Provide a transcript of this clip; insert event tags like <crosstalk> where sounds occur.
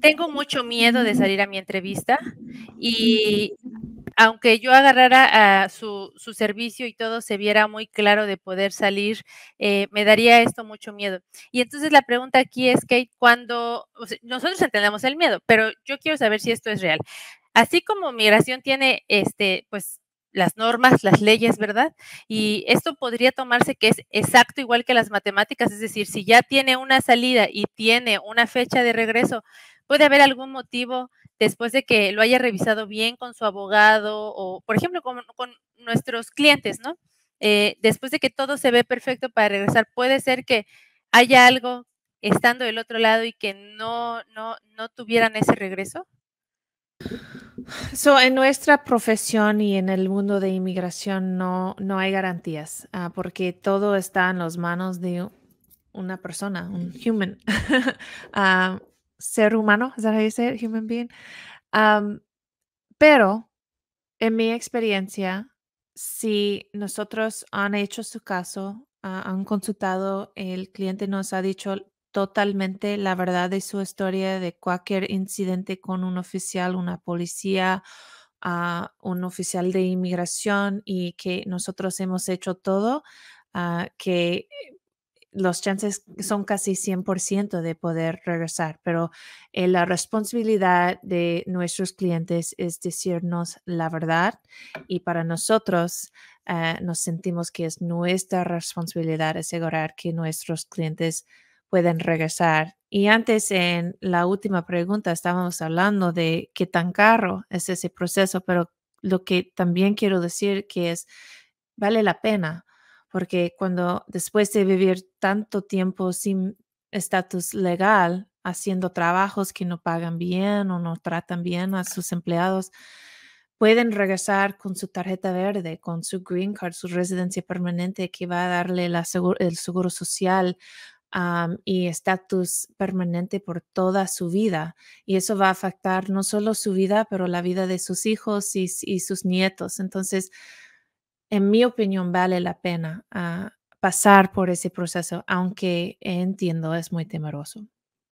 tengo mucho miedo de salir a mi entrevista y aunque yo agarrara a ah, su, servicio y todo se viera muy claro de poder salir, eh, me daría esto mucho miedo. Y entonces la pregunta aquí es, Kate, cuando nosotros entendemos el miedo, pero yo quiero saber si esto es real. Así como migración tiene, este, pues las normas, las leyes, ¿verdad? Y esto podría tomarse que es exacto igual que las matemáticas, es decir, si ya tiene una salida y tiene una fecha de regreso, puede haber algún motivo después de que lo haya revisado bien con su abogado o, por ejemplo, con, nuestros clientes, ¿no? Eh, después de que todo se ve perfecto para regresar, puede ser que haya algo estando del otro lado y que no, no, tuvieran ese regreso. en nuestra profesión y en el mundo de inmigración no, no hay garantías ah, porque todo está en las manos de una persona, un human. <laughs> Ah, ser humano, es Human being. pero en mi experiencia, si nosotros han hecho su caso, han consultado, el cliente nos ha dicho totalmente la verdad de su historia, de cualquier incidente con un oficial, una policía, ah, un oficial de inmigración y que nosotros hemos hecho todo, ah, que los chances son casi 100% de poder regresar, pero eh, la responsabilidad de nuestros clientes es decirnos la verdad y para nosotros eh, nos sentimos que es nuestra responsabilidad asegurar que nuestros clientes pueden regresar. Y antes en la última pregunta estábamos hablando de qué tan caro es ese proceso, pero lo que también quiero decir que es, vale la pena porque cuando después de vivir tanto tiempo sin estatus legal, haciendo trabajos que no pagan bien o no tratan bien a sus empleados, pueden regresar con su tarjeta verde, con su green card, su residencia permanente que va a darle la el seguro social y estatus permanente por toda su vida. Y eso va a afectar no solo su vida, pero la vida de sus hijos y, y sus nietos. Entonces, en mi opinión, vale la pena ah, pasar por ese proceso, aunque entiendo es muy temeroso.